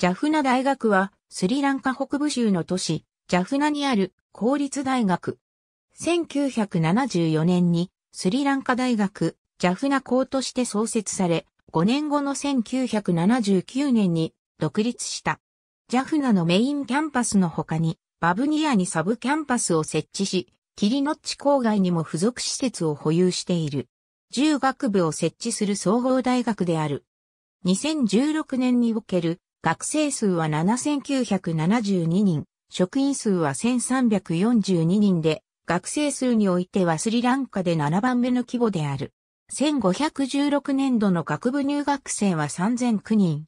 ジャフナ大学は、スリランカ北部州の都市、ジャフナにある公立大学。1974年にスリランカ大学、ジャフナ校として創設され、5年後の1979年に独立した。ジャフナのメインキャンパスの他に、バブニアにサブキャンパスを設置し、キリノッチ郊外にも付属施設を保有している。1学部を設置する総合大学である。2016年における学生数は7972人、職員数は1342人で、学生数においてはスリランカで7番目の規模である。1516年度の学部入学生は3009人。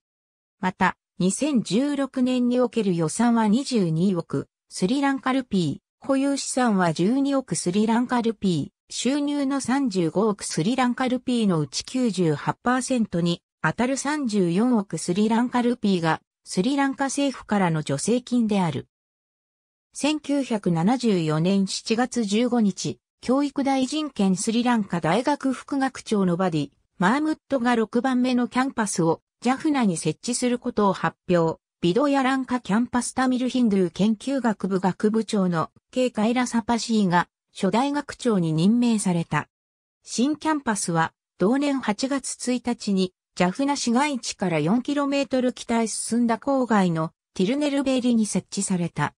また、2016年における予算は22億、スリランカルピー、保有資産は12億スリランカルピー、収入の35億スリランカルピーのうち98%に当たる34億スリランカルピーがスリランカ政府からの助成金である。1974年7月15日、教育大臣兼スリランカ大学副学長のバディ、マームットが6番目のキャンパスをジャフナに設置することを発表。ビドヤランカキャンパスタミルヒンドゥー研究学部学部長のケイカイラサパシーが初代学長に任命された。新キャンパスは同年8月1日にジャフナ市街地から 4km 北へ進んだ郊外のティルネルベリに設置された。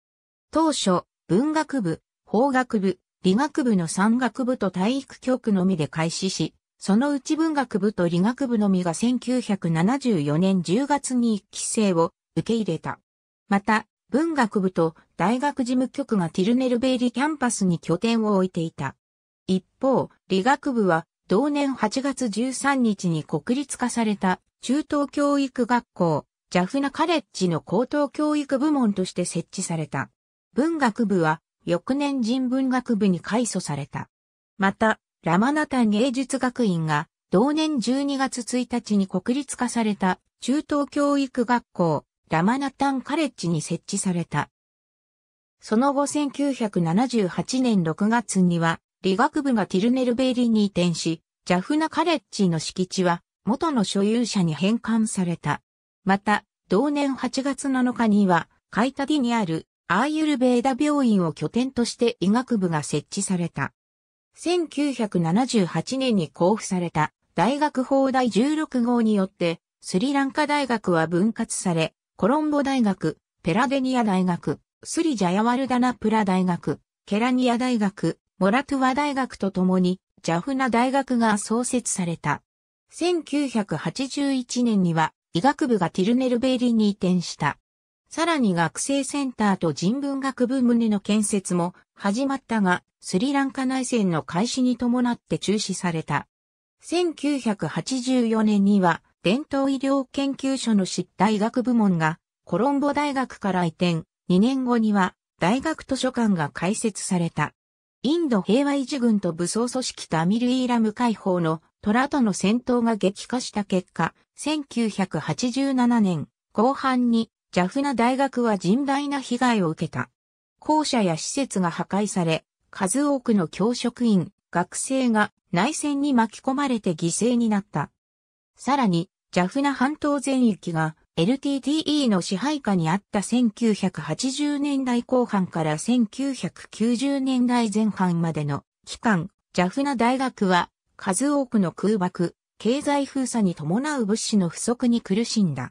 当初、文学部、法学部、理学部の山学部と体育局のみで開始し、そのうち文学部と理学部のみが1974年10月に1期生を受け入れた。また、文学部と大学事務局がティルネルベイリキャンパスに拠点を置いていた。一方、理学部は同年8月13日に国立化された中等教育学校、ジャフナカレッジの高等教育部門として設置された。文学部は翌年人文学部に改組された。また、ラマナタ芸術学院が同年12月1日に国立化された中等教育学校ラマナタンカレッジに設置された。その後1978年6月には理学部がティルネルベイリに移転し、ジャフナカレッジの敷地は元の所有者に返還された。また、同年8月7日には、カイタディにあるアーユルベーダ病院を拠点として医学部が設置された。1978年に交付された大学法第16号によって、スリランカ大学は分割され、コロンボ大学、ペラデニア大学、スリジャヤワルダナプラ大学、ケラニア大学、モラトゥワ大学と共に、ジャフナ大学が創設された。1981年には、医学部がティルネルベーリに移転した。さらに学生センターと人文学部棟の建設も始まったが、スリランカ内戦の開始に伴って中止された。1984年には、伝統医療研究所の失態学部門が、コロンボ大学から移転、2年後には、大学図書館が開設された。インド平和維持軍と武装組織タミル・イーラム解放の虎との戦闘が激化した結果、1987年後半にジャフナ大学は甚大な被害を受けた。校舎や施設が破壊され、数多くの教職員、学生が内戦に巻き込まれて犠牲になった。さらに、ジャフナ半島全域が l t t e の支配下にあった1980年代後半から1990年代前半までの期間、ジャフナ大学は数多くの空爆、経済封鎖に伴う物資の不足に苦しんだ。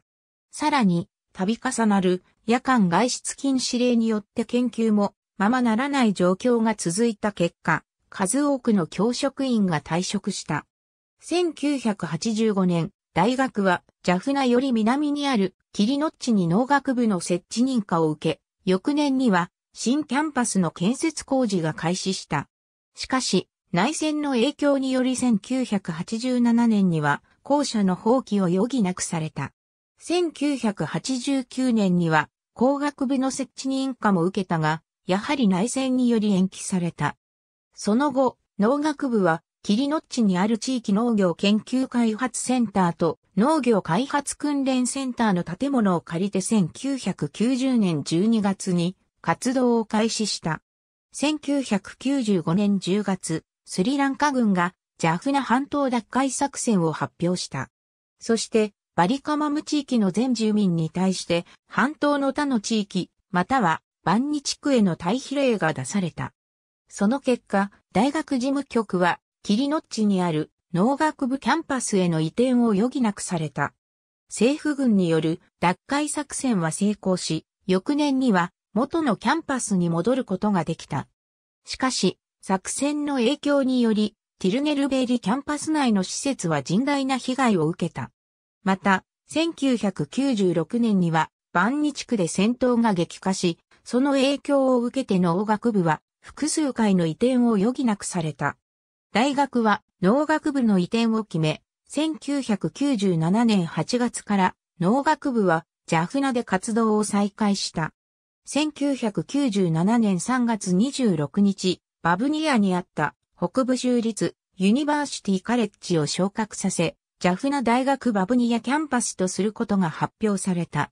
さらに、度重なる夜間外出禁止令によって研究もままならない状況が続いた結果、数多くの教職員が退職した。1985年、大学はジャフナより南にあるキリノッチに農学部の設置認可を受け、翌年には新キャンパスの建設工事が開始した。しかし、内戦の影響により1987年には校舎の放棄を余儀なくされた。1989年には工学部の設置認可も受けたが、やはり内戦により延期された。その後、農学部はキリノッチにある地域農業研究開発センターと農業開発訓練センターの建物を借りて1990年12月に活動を開始した。1995年10月、スリランカ軍がジャフナ半島奪回作戦を発表した。そして、バリカマム地域の全住民に対して、半島の他の地域、または万日区への退避令が出された。その結果、大学事務局はキリノッチにある農学部キャンパスへの移転を余儀なくされた。政府軍による奪回作戦は成功し、翌年には元のキャンパスに戻ることができた。しかし、作戦の影響により、ティルネルベリキャンパス内の施設は甚大な被害を受けた。また、1996年には、万日区で戦闘が激化し、その影響を受けて農学部は、複数回の移転を余儀なくされた。大学は農学部の移転を決め、1997年8月から農学部はジャフナで活動を再開した。1997年3月26日、バブニアにあった北部州立ユニバーシティカレッジを昇格させ、ジャフナ大学バブニアキャンパスとすることが発表された。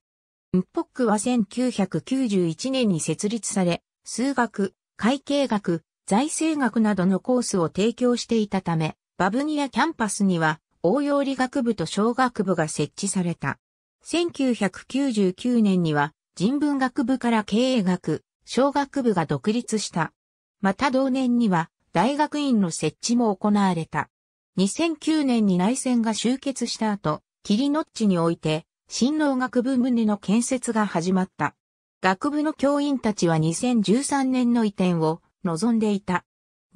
ンポックは1991年に設立され、数学、会計学、財政学などのコースを提供していたため、バブニアキャンパスには応用理学部と小学部が設置された。1999年には人文学部から経営学、小学部が独立した。また同年には大学院の設置も行われた。2009年に内戦が終結した後、キリノッチにおいて、新農学部棟の建設が始まった。学部の教員たちは2013年の移転を望んでいた。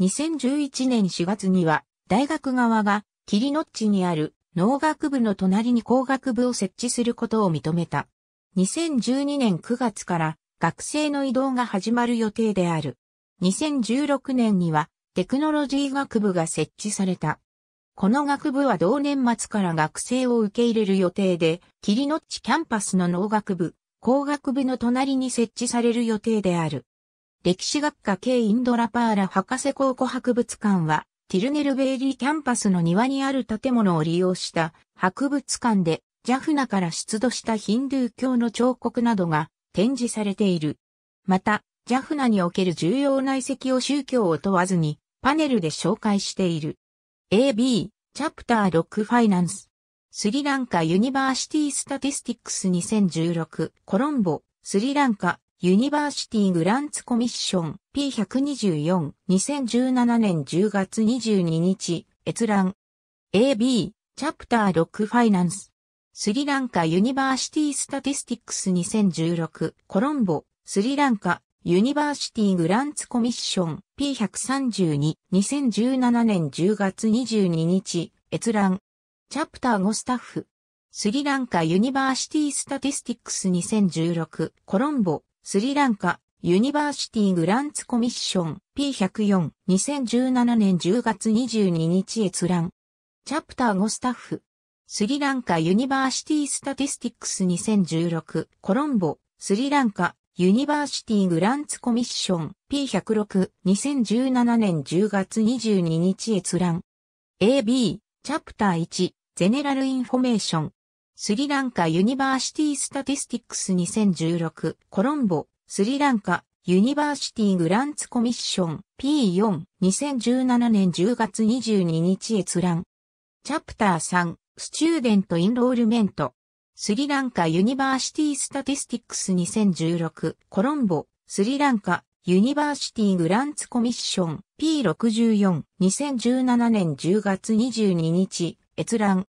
2011年4月には、大学側が、キリノッチにある農学部の隣に工学部を設置することを認めた。2012年9月から学生の移動が始まる予定である。2016年にはテクノロジー学部が設置された。この学部は同年末から学生を受け入れる予定で、キリノッチキャンパスの農学部、工学部の隣に設置される予定である。歴史学科系インドラパーラ博士考古博物館は、ティルネルベイリーキャンパスの庭にある建物を利用した博物館で、ジャフナから出土したヒンドゥー教の彫刻などが展示されている。また、ジャフナにおける重要な遺跡を宗教を問わずにパネルで紹介している。AB、チャプター6ファイナンス。スリランカユニバーシティスタティスティックス2016コロンボ、スリランカユニバーシティグランツコミッション P124 2017年10月22日閲覧 AB チャプター6ファイナンススリランカユニバーシティスタティスティックス2016コロンボスリランカユニバーシティグランツコミッション P132 2017年10月22日閲覧チャプター5スタッフスリランカユニバーシティスタティスティックス2016コロンボスリランカ、ユニバーシティグランツコミッション P104、2017年10月22日閲覧。チャプター5スタッフ。スリランカユニバーシティスタティスティックス2016、コロンボ、スリランカ、ユニバーシティグランツコミッション P106、2017年10月22日閲覧。AB、チャプター1、ゼネラルインフォメーション、スリランカユニバーシティスタティスティックス2016コロンボスリランカユニバーシティグランツコミッション P4 2017年10月22日閲覧チャプター3スチューデントインロールメントスリランカユニバーシティスタティスティックス2016コロンボスリランカユニバーシティグランツコミッション P64 2017年10月22日閲覧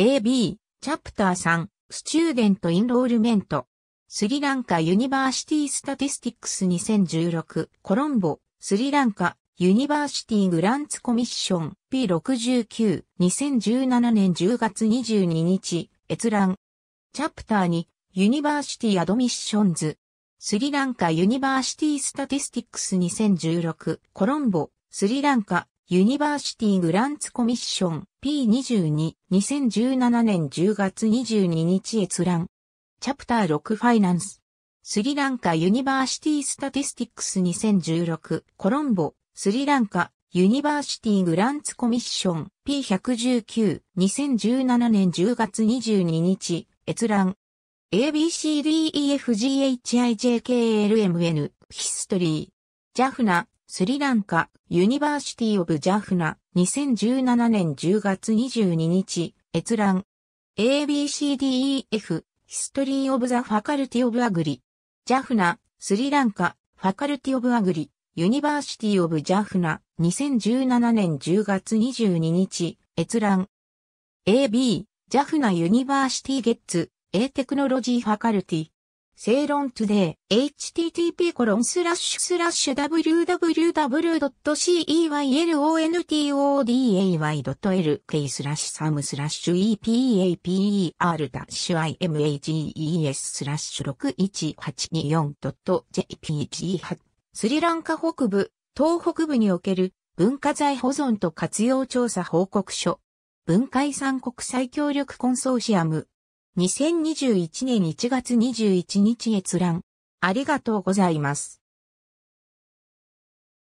AB チャプター3、スチューデント・インロールメント。スリランカ・ユニバーシティ・スタティスティックス2016、コロンボ、スリランカ、ユニバーシティ・グランツ・コミッション、P69、2017年10月22日、閲覧。チャプター2、ユニバーシティ・アドミッションズ。スリランカ・ユニバーシティ・スタティスティックス2016、コロンボ、スリランカ、ユニバーシティグランツコミッション P22 2017年10月22日閲覧。チャプター6ファイナンス。スリランカユニバーシティスタティスティックス2016コロンボスリランカユニバーシティグランツコミッション P119 2017年10月22日閲覧 ABCDEFGHIJKLMN ヒストリージャフナスリランカ、ユニバーシティ・オブ・ジャフナ、2017年10月22日、閲覧。ABCDEF、ヒストリー・オブ・ザ・ファカルティ・オブ・アグリ。ジャフナ、スリランカ、ファカルティ・オブ・アグリ、ユニバーシティ・オブ・ジャフナ、2017年10月22日、閲覧。AB、ジャフナ・ユニバーシティ・ゲッツ、A テクノロジー・ファカルティ。セイロントゥデイ、http コロンスラッシュスラッシュ www.ceylontoday.lk スラッシュサムスラッシュ epaper ダッシュ images スラッシュ6 1 8 2 4 j p g スリランカ北部、東北部における文化財保存と活用調査報告書文化遺産国際協力コンソーシアム2021年1月21日閲覧。ありがとうございます。